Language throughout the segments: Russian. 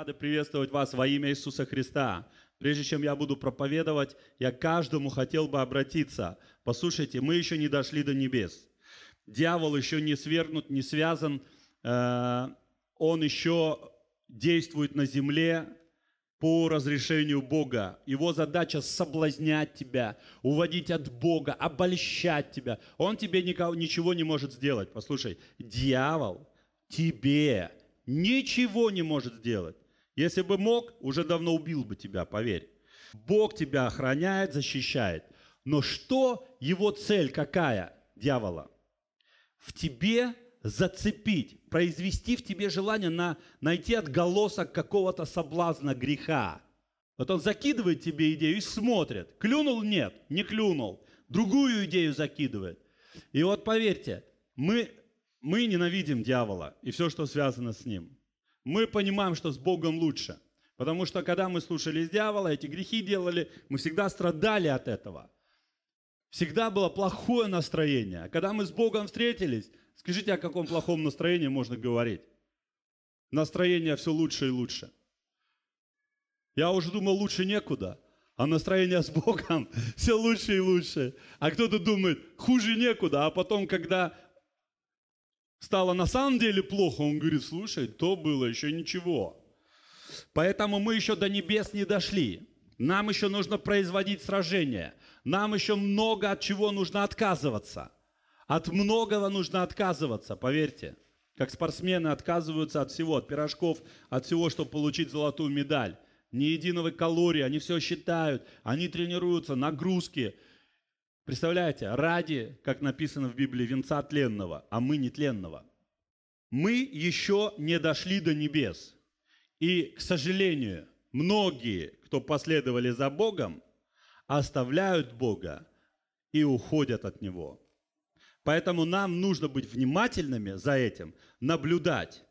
рады приветствовать вас во имя Иисуса Христа. Прежде чем я буду проповедовать, я каждому хотел бы обратиться. Послушайте, мы еще не дошли до небес. Дьявол еще не свергнут, не связан. Э, он еще действует на земле, по разрешению Бога. Его задача соблазнять тебя, уводить от Бога, обольщать тебя. Он тебе никого, ничего не может сделать. Послушай, дьявол тебе ничего не может сделать. Если бы мог, уже давно убил бы тебя, поверь. Бог тебя охраняет, защищает. Но что его цель какая, дьявола? В тебе зацепить, произвести в тебе желание на, найти отголосок какого-то соблазна греха. Вот он закидывает тебе идею и смотрит. Клюнул? Нет, не клюнул. Другую идею закидывает. И вот поверьте, мы, мы ненавидим дьявола и все, что связано с ним мы понимаем, что с Богом лучше. Потому что когда мы слушались дьявола, эти грехи делали, мы всегда страдали от этого. Всегда было плохое настроение. Когда мы с Богом встретились, скажите, о каком плохом настроении можно говорить? Настроение все лучше и лучше. Я уже думал, лучше некуда, а настроение с Богом все лучше и лучше. А кто-то думает, хуже некуда, а потом, когда стало на самом деле плохо, он говорит, слушай, то было еще ничего. Поэтому мы еще до небес не дошли. Нам еще нужно производить сражения. Нам еще много от чего нужно отказываться. От многого нужно отказываться, поверьте. Как спортсмены отказываются от всего, от пирожков, от всего, чтобы получить золотую медаль. Ни единого калории, они все считают, они тренируются, нагрузки – Представляете, ради, как написано в Библии, венца тленного, а мы не тленного. Мы еще не дошли до небес. И, к сожалению, многие, кто последовали за Богом, оставляют Бога и уходят от Него. Поэтому нам нужно быть внимательными за этим, наблюдать.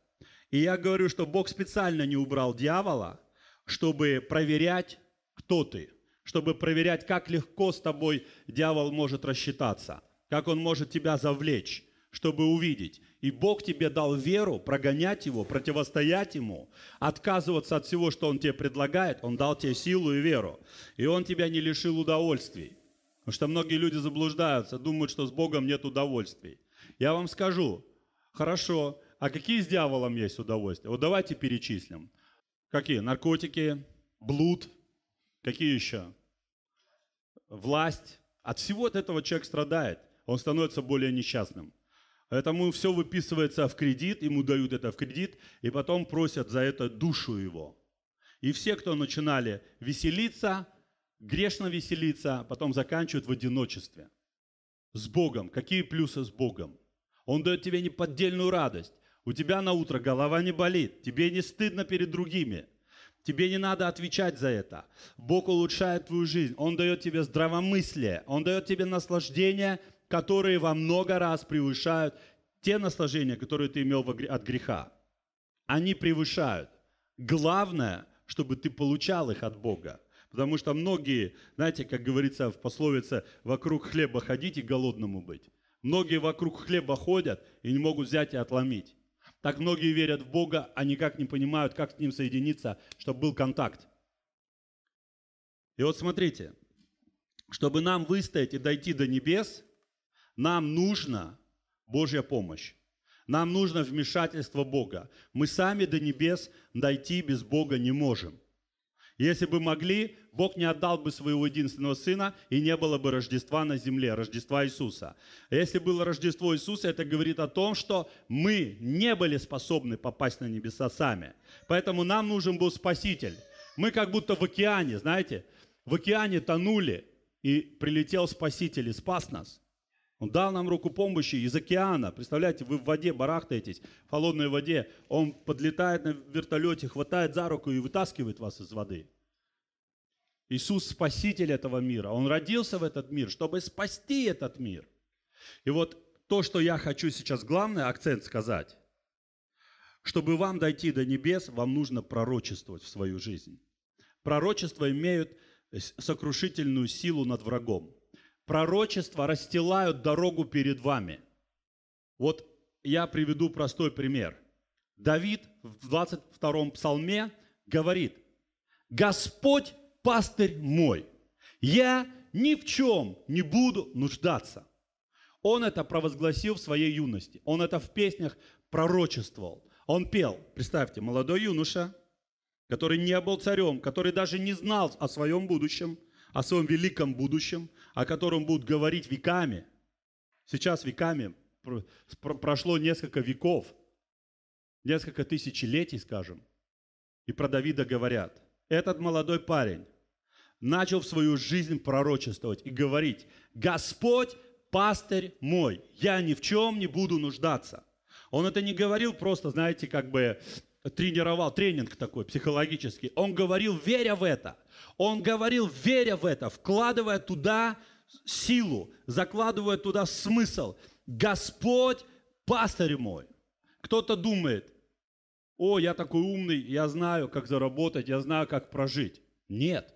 И я говорю, что Бог специально не убрал дьявола, чтобы проверять, кто ты – чтобы проверять, как легко с тобой дьявол может рассчитаться, как он может тебя завлечь, чтобы увидеть. И Бог тебе дал веру прогонять его, противостоять ему, отказываться от всего, что он тебе предлагает. Он дал тебе силу и веру. И он тебя не лишил удовольствий. Потому что многие люди заблуждаются, думают, что с Богом нет удовольствий. Я вам скажу, хорошо, а какие с дьяволом есть удовольствия? Вот давайте перечислим. Какие? Наркотики, блуд, какие еще? власть. От всего от этого человек страдает. А он становится более несчастным. Поэтому все выписывается в кредит, ему дают это в кредит, и потом просят за это душу его. И все, кто начинали веселиться, грешно веселиться, потом заканчивают в одиночестве. С Богом. Какие плюсы с Богом? Он дает тебе неподдельную радость. У тебя на утро голова не болит, тебе не стыдно перед другими – Тебе не надо отвечать за это. Бог улучшает твою жизнь. Он дает тебе здравомыслие. Он дает тебе наслаждения, которые во много раз превышают те наслаждения, которые ты имел от греха. Они превышают. Главное, чтобы ты получал их от Бога. Потому что многие, знаете, как говорится в пословице, вокруг хлеба ходить и голодному быть. Многие вокруг хлеба ходят и не могут взять и отломить. Так многие верят в Бога, а никак не понимают, как с Ним соединиться, чтобы был контакт. И вот смотрите, чтобы нам выстоять и дойти до небес, нам нужна Божья помощь. Нам нужно вмешательство Бога. Мы сами до небес дойти без Бога не можем – если бы могли, Бог не отдал бы своего единственного сына, и не было бы Рождества на земле, Рождества Иисуса. Если было Рождество Иисуса, это говорит о том, что мы не были способны попасть на небеса сами. Поэтому нам нужен был Спаситель. Мы как будто в океане, знаете, в океане тонули, и прилетел Спаситель и спас нас – он дал нам руку помощи из океана. Представляете, вы в воде барахтаетесь, в холодной воде. Он подлетает на вертолете, хватает за руку и вытаскивает вас из воды. Иисус – спаситель этого мира. Он родился в этот мир, чтобы спасти этот мир. И вот то, что я хочу сейчас главный акцент сказать. Чтобы вам дойти до небес, вам нужно пророчествовать в свою жизнь. Пророчества имеют сокрушительную силу над врагом – пророчества расстилают дорогу перед вами. Вот я приведу простой пример. Давид в 22-м псалме говорит, «Господь пастырь мой, я ни в чем не буду нуждаться». Он это провозгласил в своей юности. Он это в песнях пророчествовал. Он пел, представьте, молодой юноша, который не был царем, который даже не знал о своем будущем, о своем великом будущем, о котором будут говорить веками. Сейчас веками прошло несколько веков, несколько тысячелетий, скажем. И про Давида говорят, этот молодой парень начал в свою жизнь пророчествовать и говорить, Господь пастырь мой, я ни в чем не буду нуждаться. Он это не говорил просто, знаете, как бы тренировал, тренинг такой психологический. Он говорил, веря в это. Он говорил, веря в это, вкладывая туда силу, закладывая туда смысл. Господь, пастырь мой. Кто-то думает, о, я такой умный, я знаю, как заработать, я знаю, как прожить. Нет.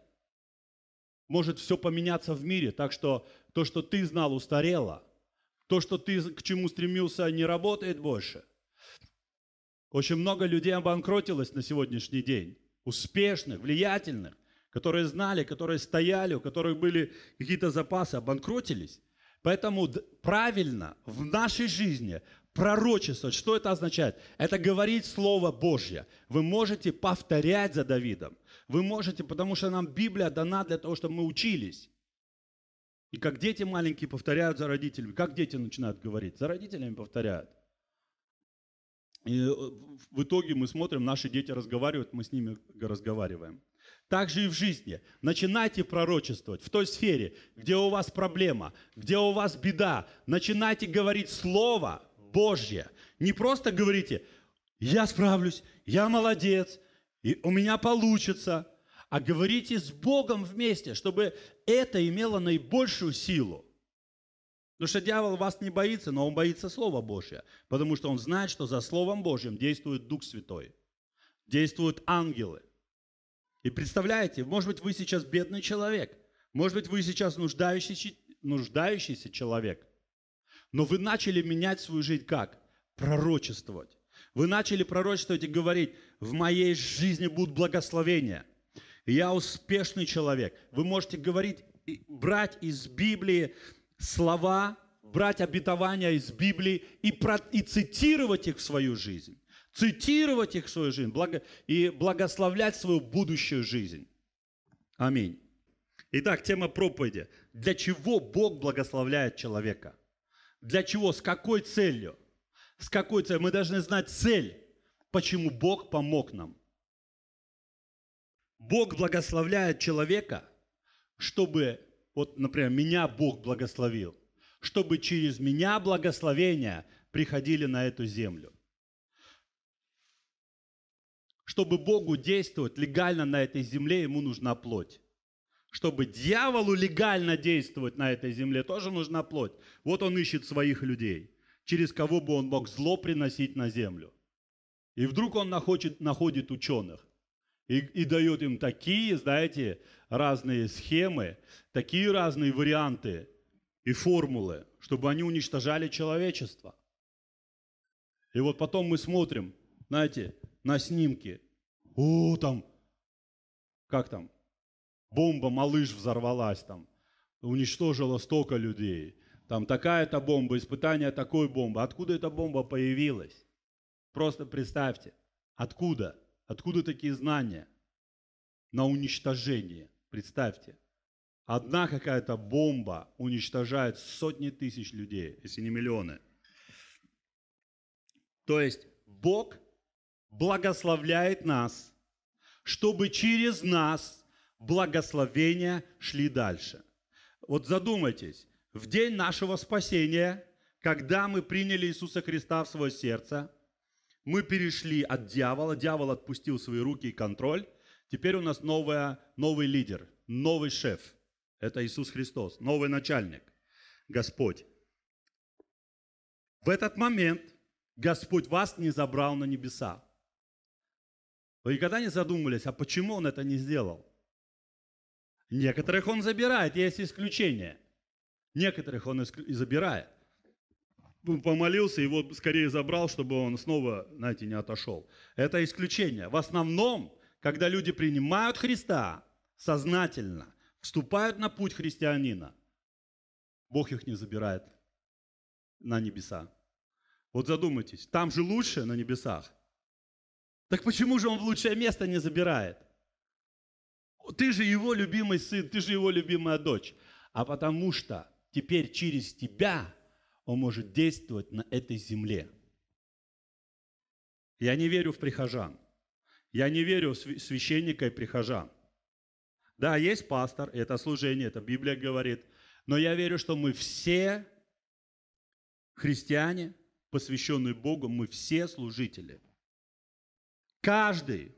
Может все поменяться в мире, так что то, что ты знал, устарело. То, что ты к чему стремился, не работает больше – очень много людей обанкротилось на сегодняшний день, успешных, влиятельных, которые знали, которые стояли, у которых были какие-то запасы, обанкротились. Поэтому правильно в нашей жизни пророчество что это означает? Это говорить Слово Божье. Вы можете повторять за Давидом. Вы можете, потому что нам Библия дана для того, чтобы мы учились. И как дети маленькие повторяют за родителями. Как дети начинают говорить? За родителями повторяют. И э, в итоге мы смотрим, наши дети разговаривают, мы с ними разговариваем. Так же и в жизни. Начинайте пророчествовать в той сфере, где у вас проблема, где у вас беда. Начинайте говорить Слово Божье. Не просто говорите, я справлюсь, я молодец, и у меня получится, а говорите с Богом вместе, чтобы это имело наибольшую силу. Потому что дьявол вас не боится, но он боится Слова Божьего, потому что он знает, что за Словом Божьим действует Дух Святой, действуют ангелы. И представляете, может быть, вы сейчас бедный человек, может быть, вы сейчас нуждающийся, нуждающийся человек, но вы начали менять свою жизнь как? Пророчествовать. Вы начали пророчествовать и говорить, в моей жизни будут благословения. Я успешный человек. Вы можете говорить, брать из Библии слова, брать обетования из Библии и, про, и цитировать их в свою жизнь. Цитировать их в свою жизнь благо, и благословлять свою будущую жизнь. Аминь. Итак, тема проповеди. Для чего Бог благословляет человека? Для чего? С какой целью? С какой целью? Мы должны знать цель, почему Бог помог нам. Бог благословляет человека, чтобы вот, например, меня Бог благословил, чтобы через меня благословения приходили на эту землю. Чтобы Богу действовать легально на этой земле, ему нужна плоть. Чтобы дьяволу легально действовать на этой земле, тоже нужна плоть. Вот он ищет своих людей, через кого бы он мог зло приносить на землю. И вдруг он находит, находит ученых. И, и дает им такие, знаете, разные схемы, такие разные варианты и формулы, чтобы они уничтожали человечество. И вот потом мы смотрим, знаете, на снимки. О, там, как там, бомба «Малыш» взорвалась там, уничтожила столько людей. Там такая-то бомба, испытание такой бомбы. Откуда эта бомба появилась? Просто представьте, откуда – Откуда такие знания? На уничтожение. Представьте. Одна какая-то бомба уничтожает сотни тысяч людей, если не миллионы. То есть Бог благословляет нас, чтобы через нас благословения шли дальше. Вот задумайтесь, в день нашего спасения, когда мы приняли Иисуса Христа в свое сердце – мы перешли от дьявола, дьявол отпустил свои руки и контроль. Теперь у нас новая, новый лидер, новый шеф. Это Иисус Христос, новый начальник, Господь. В этот момент Господь вас не забрал на небеса. Вы никогда не задумывались, а почему Он это не сделал? Некоторых Он забирает, есть исключения. Некоторых Он и забирает. Ну, помолился, его скорее забрал, чтобы он снова, знаете, не отошел. Это исключение. В основном, когда люди принимают Христа сознательно, вступают на путь христианина, Бог их не забирает на небеса. Вот задумайтесь, там же лучше на небесах. Так почему же он в лучшее место не забирает? Ты же его любимый сын, ты же его любимая дочь. А потому что теперь через тебя он может действовать на этой земле. Я не верю в прихожан. Я не верю в священника и прихожан. Да, есть пастор, это служение, это Библия говорит. Но я верю, что мы все христиане, посвященные Богу, мы все служители. Каждый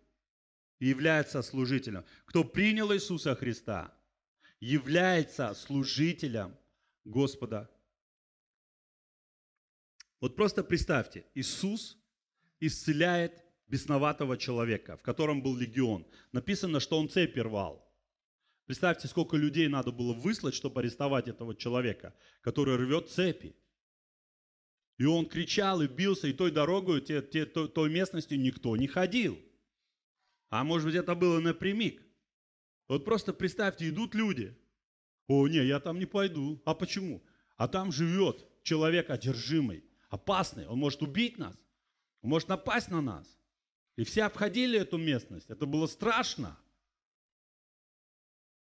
является служителем. Кто принял Иисуса Христа, является служителем Господа вот просто представьте, Иисус исцеляет бесноватого человека, в котором был легион. Написано, что он цепи рвал. Представьте, сколько людей надо было выслать, чтобы арестовать этого человека, который рвет цепи. И он кричал и бился, и той дорогой, те, те, той, той местностью никто не ходил. А может быть, это было напрямик. Вот просто представьте, идут люди. О, не, я там не пойду. А почему? А там живет человек одержимый опасный, он может убить нас, он может напасть на нас. И все обходили эту местность, это было страшно.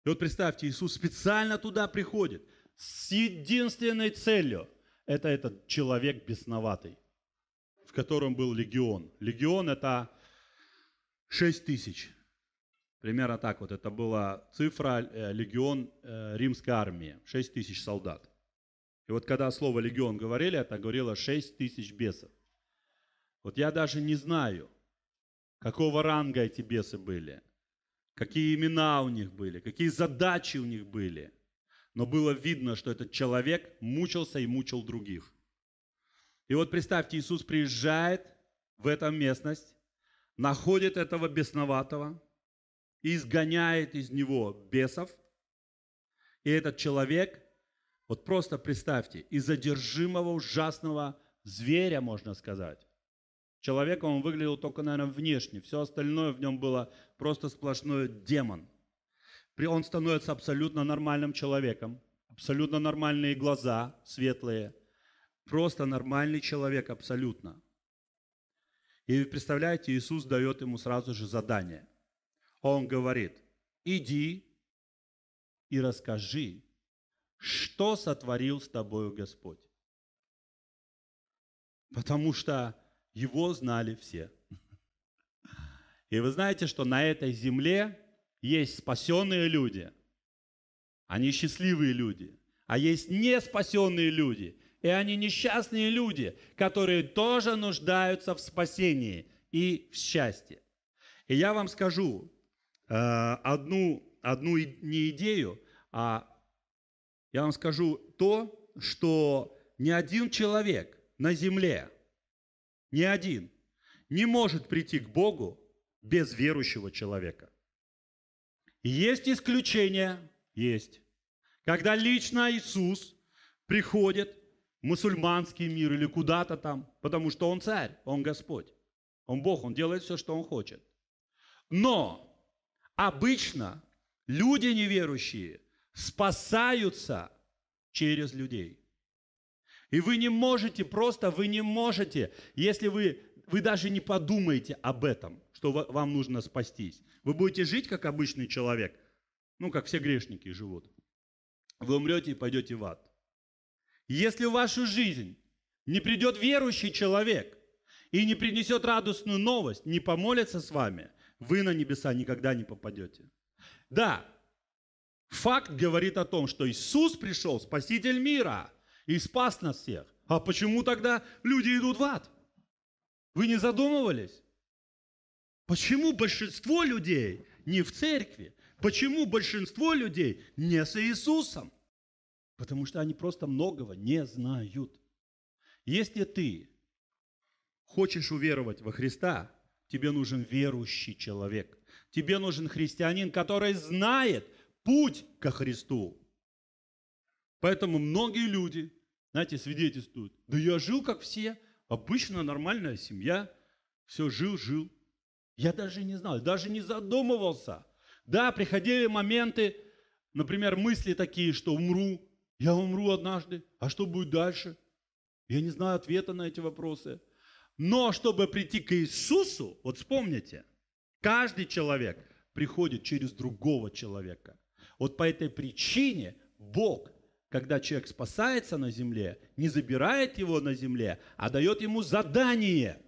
И вот представьте, Иисус специально туда приходит с единственной целью. Это этот человек бесноватый, в котором был легион. Легион – это 6 тысяч. Примерно так вот, это была цифра э, легион э, римской армии, 6 тысяч солдат. И вот когда слово «легион» говорили, это говорило 6 тысяч бесов. Вот я даже не знаю, какого ранга эти бесы были, какие имена у них были, какие задачи у них были. Но было видно, что этот человек мучился и мучил других. И вот представьте, Иисус приезжает в эту местность, находит этого бесноватого, изгоняет из него бесов, и этот человек вот просто представьте, из одержимого ужасного зверя, можно сказать. Человеком он выглядел только, наверное, внешне. Все остальное в нем было просто сплошной демон. Он становится абсолютно нормальным человеком. Абсолютно нормальные глаза, светлые. Просто нормальный человек абсолютно. И представляете, Иисус дает ему сразу же задание. Он говорит, иди и расскажи что сотворил с тобою Господь. Потому что его знали все. И вы знаете, что на этой земле есть спасенные люди, они а счастливые люди, а есть неспасенные люди, и они несчастные люди, которые тоже нуждаются в спасении и в счастье. И я вам скажу э, одну, одну не идею, а я вам скажу то, что ни один человек на земле, ни один, не может прийти к Богу без верующего человека. Есть исключения, есть. Когда лично Иисус приходит в мусульманский мир или куда-то там, потому что Он царь, Он Господь, Он Бог, Он делает все, что Он хочет. Но обычно люди неверующие спасаются через людей. И вы не можете, просто вы не можете, если вы, вы даже не подумаете об этом, что вам нужно спастись. Вы будете жить как обычный человек, ну, как все грешники живут. Вы умрете и пойдете в ад. Если в вашу жизнь не придет верующий человек и не принесет радостную новость, не помолится с вами, вы на небеса никогда не попадете. Да, Факт говорит о том, что Иисус пришел, Спаситель мира, и спас нас всех. А почему тогда люди идут в ад? Вы не задумывались? Почему большинство людей не в церкви? Почему большинство людей не с Иисусом? Потому что они просто многого не знают. Если ты хочешь уверовать во Христа, тебе нужен верующий человек. Тебе нужен христианин, который знает, путь ко Христу. Поэтому многие люди, знаете, свидетельствуют, да я жил как все, обычно нормальная семья, все жил, жил. Я даже не знал, даже не задумывался. Да, приходили моменты, например, мысли такие, что умру, я умру однажды, а что будет дальше? Я не знаю ответа на эти вопросы. Но чтобы прийти к Иисусу, вот вспомните, каждый человек приходит через другого человека. Вот по этой причине Бог, когда человек спасается на земле, не забирает его на земле, а дает ему задание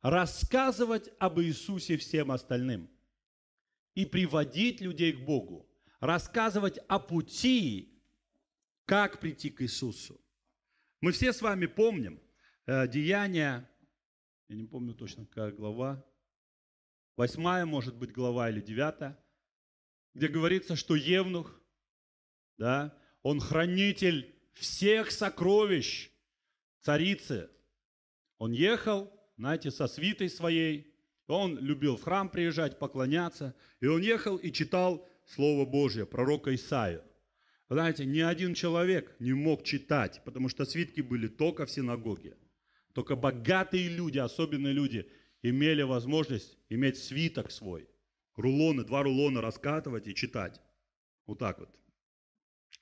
рассказывать об Иисусе всем остальным и приводить людей к Богу, рассказывать о пути, как прийти к Иисусу. Мы все с вами помним э, деяния, я не помню точно, какая глава, восьмая, может быть, глава или девятая, где говорится, что Евнух, да, он хранитель всех сокровищ царицы. Он ехал, знаете, со свитой своей, он любил в храм приезжать, поклоняться, и он ехал и читал Слово Божье, пророка Исаия. знаете, ни один человек не мог читать, потому что свитки были только в синагоге. Только богатые люди, особенные люди, имели возможность иметь свиток свой рулоны, два рулона раскатывать и читать. Вот так вот.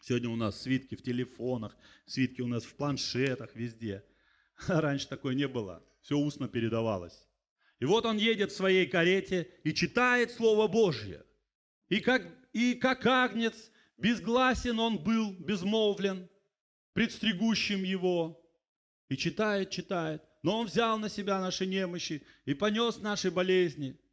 Сегодня у нас свитки в телефонах, свитки у нас в планшетах везде. А раньше такое не было. Все устно передавалось. И вот он едет в своей карете и читает Слово Божье. И как, и как агнец, безгласен он был, безмолвлен, предстригущим его. И читает, читает. Но он взял на себя наши немощи и понес наши болезни –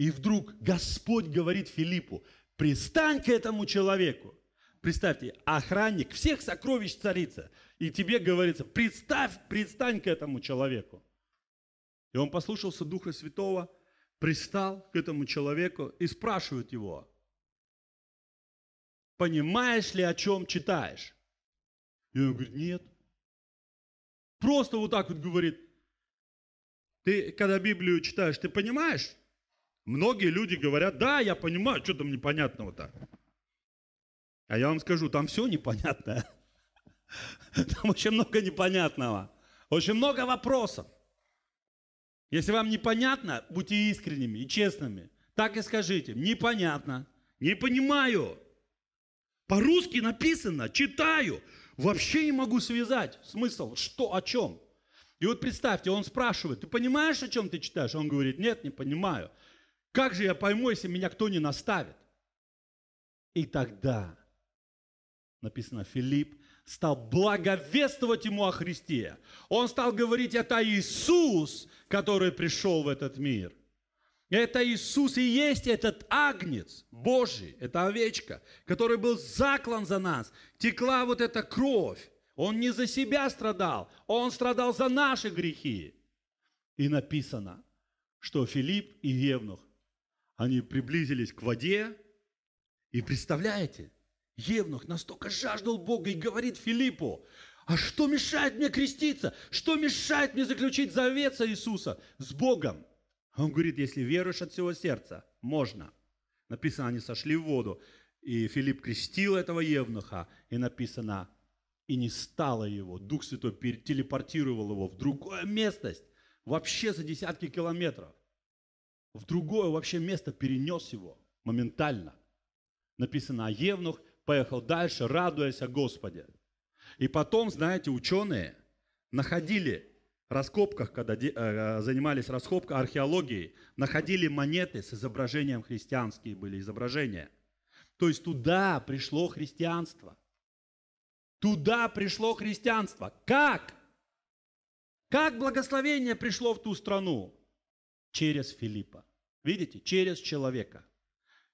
и вдруг Господь говорит Филиппу, пристань к этому человеку. Представьте, охранник всех сокровищ царица. И тебе говорится, представь, пристань к этому человеку. И он послушался Духа Святого, пристал к этому человеку и спрашивает его, понимаешь ли, о чем читаешь? И он говорит, нет. Просто вот так вот говорит, ты когда Библию читаешь, ты понимаешь, Многие люди говорят, да, я понимаю, что там непонятного-то. А я вам скажу, там все непонятное. Там очень много непонятного. Очень много вопросов. Если вам непонятно, будьте искренними и честными. Так и скажите, непонятно, не понимаю. По-русски написано, читаю, вообще не могу связать смысл, что, о чем. И вот представьте, он спрашивает, ты понимаешь, о чем ты читаешь? Он говорит, нет, не понимаю. Как же я пойму, если меня кто не наставит? И тогда, написано, Филипп стал благовествовать ему о Христе. Он стал говорить, это Иисус, который пришел в этот мир. Это Иисус и есть этот агнец Божий, эта овечка, который был заклан за нас, текла вот эта кровь. Он не за себя страдал, он страдал за наши грехи. И написано, что Филипп и Евнух они приблизились к воде, и представляете, Евнух настолько жаждал Бога и говорит Филиппу, а что мешает мне креститься? Что мешает мне заключить завет Иисуса с Богом? Он говорит, если веруешь от всего сердца, можно. Написано, они сошли в воду, и Филипп крестил этого Евнуха, и написано, и не стало его. Дух Святой телепортировал его в другую местность, вообще за десятки километров в другое вообще место перенес его моментально. Написано, а Евнух поехал дальше, радуясь о Господе. И потом, знаете, ученые находили в раскопках, когда э, э, занимались раскопкой археологией, находили монеты с изображением христианские были изображения. То есть туда пришло христианство. Туда пришло христианство. Как? Как благословение пришло в ту страну? через Филиппа. Видите, через человека,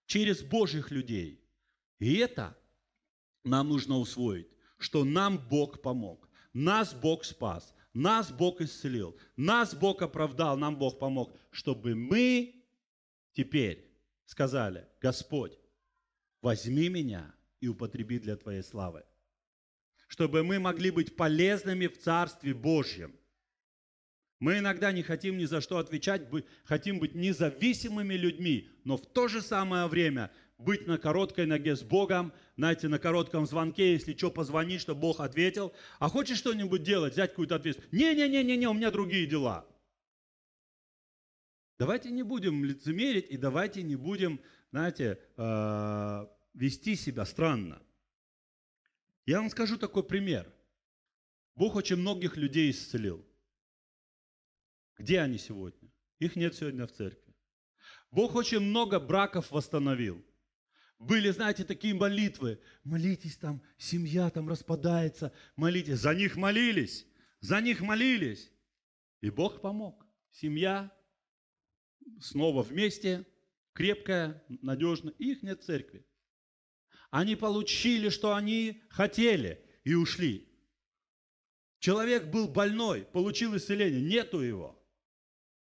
через Божьих людей. И это нам нужно усвоить, что нам Бог помог, нас Бог спас, нас Бог исцелил, нас Бог оправдал, нам Бог помог, чтобы мы теперь сказали, Господь, возьми меня и употреби для Твоей славы. Чтобы мы могли быть полезными в Царстве Божьем – мы иногда не хотим ни за что отвечать, хотим быть независимыми людьми, но в то же самое время быть на короткой ноге с Богом, знаете, на коротком звонке, если что, позвонить, чтобы Бог ответил. А хочешь что-нибудь делать, взять какую-то ответственность? Не-не-не-не, у меня другие дела. Давайте не будем лицемерить и давайте не будем, знаете, э, вести себя странно. Я вам скажу такой пример. Бог очень многих людей исцелил. Где они сегодня? Их нет сегодня в церкви. Бог очень много браков восстановил. Были, знаете, такие молитвы. Молитесь там, семья там распадается. Молитесь. За них молились. За них молились. И Бог помог. Семья снова вместе, крепкая, надежная. их нет в церкви. Они получили, что они хотели, и ушли. Человек был больной, получил исцеление, нету его.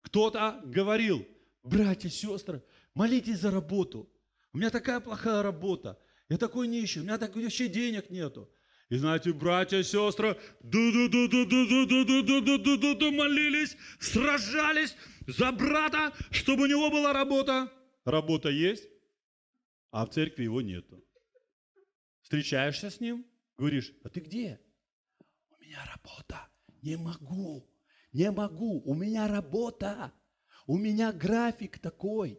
Кто-то говорил, братья, сестры, молитесь за работу. У меня такая плохая работа. Я такой нищий, у меня так вообще денег нету. И знаете, братья сестры, ду-ду-ду-ду-ду-ду-ду-ду-ду-ду-ду молились, сражались за брата, чтобы у него была работа. Работа есть, а в церкви его нету. Встречаешься с ним, говоришь, а ты где? У меня работа, не могу. Не могу, у меня работа, у меня график такой.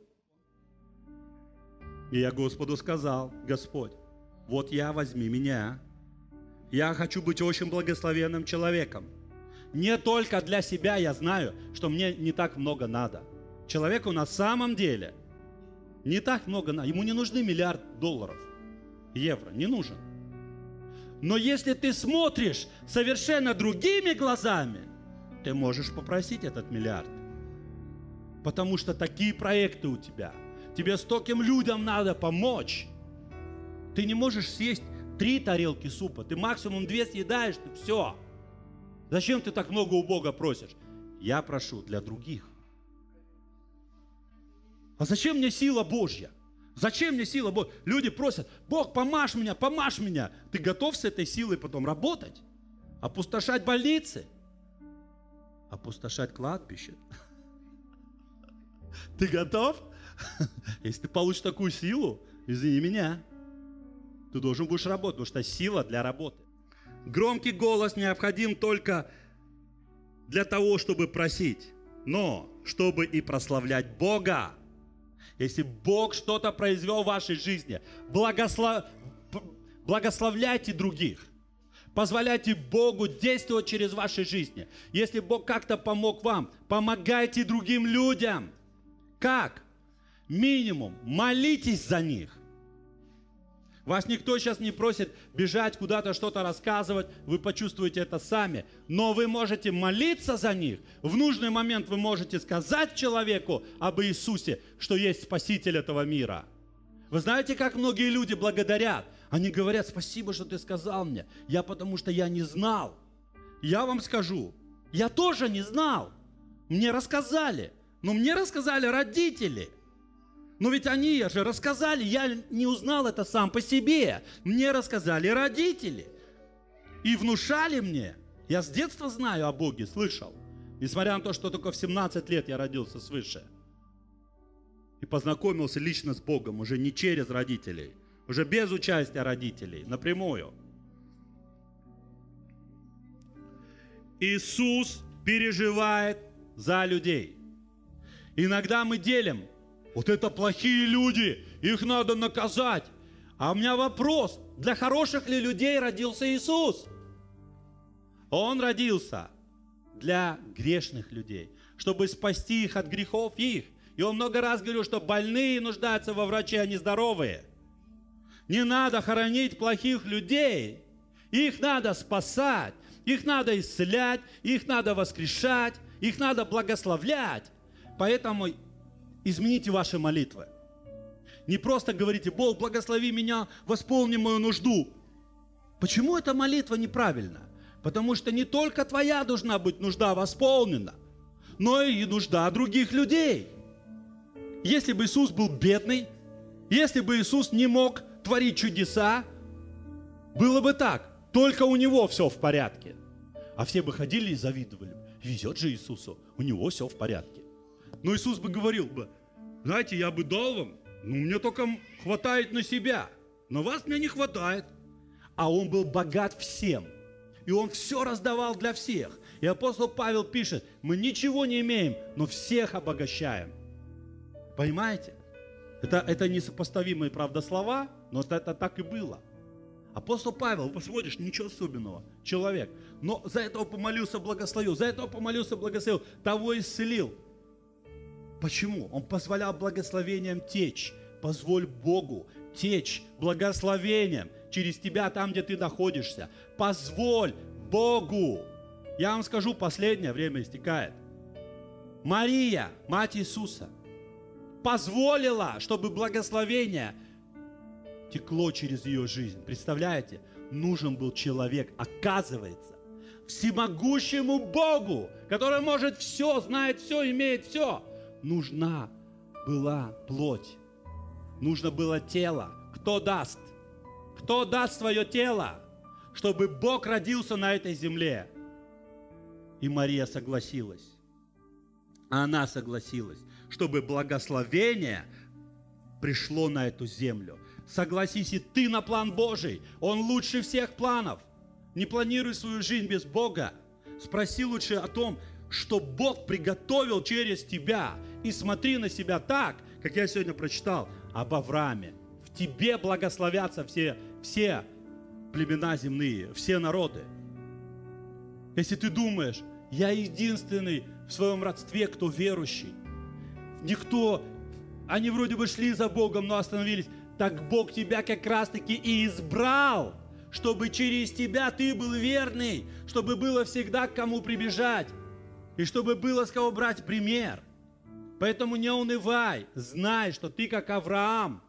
И я Господу сказал, Господь, вот я возьми меня. Я хочу быть очень благословенным человеком. Не только для себя я знаю, что мне не так много надо. Человеку на самом деле не так много надо. Ему не нужны миллиард долларов, евро, не нужен. Но если ты смотришь совершенно другими глазами – ты можешь попросить этот миллиард. Потому что такие проекты у тебя. Тебе стольким людям надо помочь. Ты не можешь съесть три тарелки супа. Ты максимум две съедаешь, ты все. Зачем ты так много у Бога просишь? Я прошу для других. А зачем мне сила Божья? Зачем мне сила Божья? Люди просят, Бог, помажь меня, помажь меня. Ты готов с этой силой потом работать? Опустошать больницы? опустошать кладбище. Ты готов? Если ты получишь такую силу, извини меня, ты должен будешь работать, потому что сила для работы. Громкий голос необходим только для того, чтобы просить, но чтобы и прославлять Бога. Если Бог что-то произвел в вашей жизни, благослов... благословляйте других – Позволяйте Богу действовать через ваши жизни. Если Бог как-то помог вам, помогайте другим людям. Как? Минимум. Молитесь за них. Вас никто сейчас не просит бежать куда-то, что-то рассказывать. Вы почувствуете это сами. Но вы можете молиться за них. В нужный момент вы можете сказать человеку об Иисусе, что есть Спаситель этого мира. Вы знаете, как многие люди благодарят – они говорят, спасибо, что ты сказал мне. Я потому что я не знал. Я вам скажу, я тоже не знал. Мне рассказали. Но мне рассказали родители. Но ведь они же рассказали, я не узнал это сам по себе. Мне рассказали родители. И внушали мне. Я с детства знаю о Боге, слышал. Несмотря на то, что только в 17 лет я родился свыше. И познакомился лично с Богом, уже не через родителей – уже без участия родителей, напрямую. Иисус переживает за людей. Иногда мы делим, вот это плохие люди, их надо наказать. А у меня вопрос, для хороших ли людей родился Иисус? Он родился для грешных людей, чтобы спасти их от грехов их. И он много раз говорил, что больные нуждаются во враче, а не здоровые. Не надо хоронить плохих людей. Их надо спасать, их надо исцелять, их надо воскрешать, их надо благословлять. Поэтому измените ваши молитвы. Не просто говорите, Бог, благослови меня, восполни мою нужду. Почему эта молитва неправильна? Потому что не только твоя должна быть нужда восполнена, но и нужда других людей. Если бы Иисус был бедный, если бы Иисус не мог творить чудеса, было бы так. Только у него все в порядке. А все бы ходили и завидовали. Везет же Иисусу, у него все в порядке. Но Иисус бы говорил бы, знаете, я бы дал вам, но мне только хватает на себя. На вас мне не хватает. А он был богат всем. И он все раздавал для всех. И апостол Павел пишет, мы ничего не имеем, но всех обогащаем. Понимаете? Это, это несопоставимые, правда, слова, но это, это так и было. Апостол Павел, посмотришь, ничего особенного, человек. Но за этого помолился, благословил, за этого помолился, благословил, того исцелил. Почему? Он позволял благословениям течь. Позволь Богу течь благословением через тебя там, где ты находишься. Позволь Богу. Я вам скажу, последнее время истекает. Мария, мать Иисуса, позволила, чтобы благословение – текло через ее жизнь. Представляете? Нужен был человек, оказывается, всемогущему Богу, который может все, знает все, имеет все. Нужна была плоть. Нужно было тело. Кто даст? Кто даст свое тело, чтобы Бог родился на этой земле? И Мария согласилась. Она согласилась, чтобы благословение пришло на эту землю – Согласись, и ты на план Божий. Он лучше всех планов. Не планируй свою жизнь без Бога. Спроси лучше о том, что Бог приготовил через тебя. И смотри на себя так, как я сегодня прочитал об Аврааме. В тебе благословятся все, все племена земные, все народы. Если ты думаешь, я единственный в своем родстве, кто верующий. Никто, они вроде бы шли за Богом, но остановились так Бог тебя как раз-таки и избрал, чтобы через тебя ты был верный, чтобы было всегда к кому прибежать, и чтобы было с кого брать пример. Поэтому не унывай, знай, что ты как Авраам.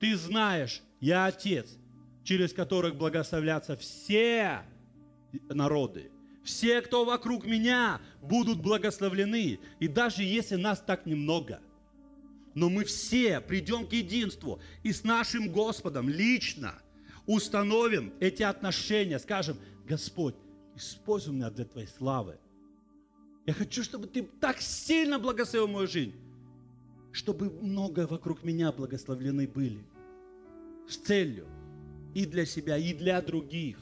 Ты знаешь, я отец, через которых благословлятся все народы. Все, кто вокруг меня, будут благословлены. И даже если нас так немного – но мы все придем к единству и с нашим Господом лично установим эти отношения, скажем, Господь, используй меня для Твоей славы. Я хочу, чтобы Ты так сильно благословил мою жизнь, чтобы многое вокруг меня благословлены были с целью и для себя, и для других.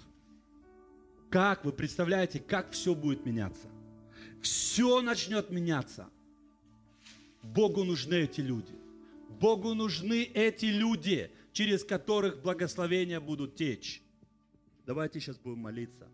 Как вы представляете, как все будет меняться? Все начнет меняться. Богу нужны эти люди. Богу нужны эти люди, через которых благословения будут течь. Давайте сейчас будем молиться.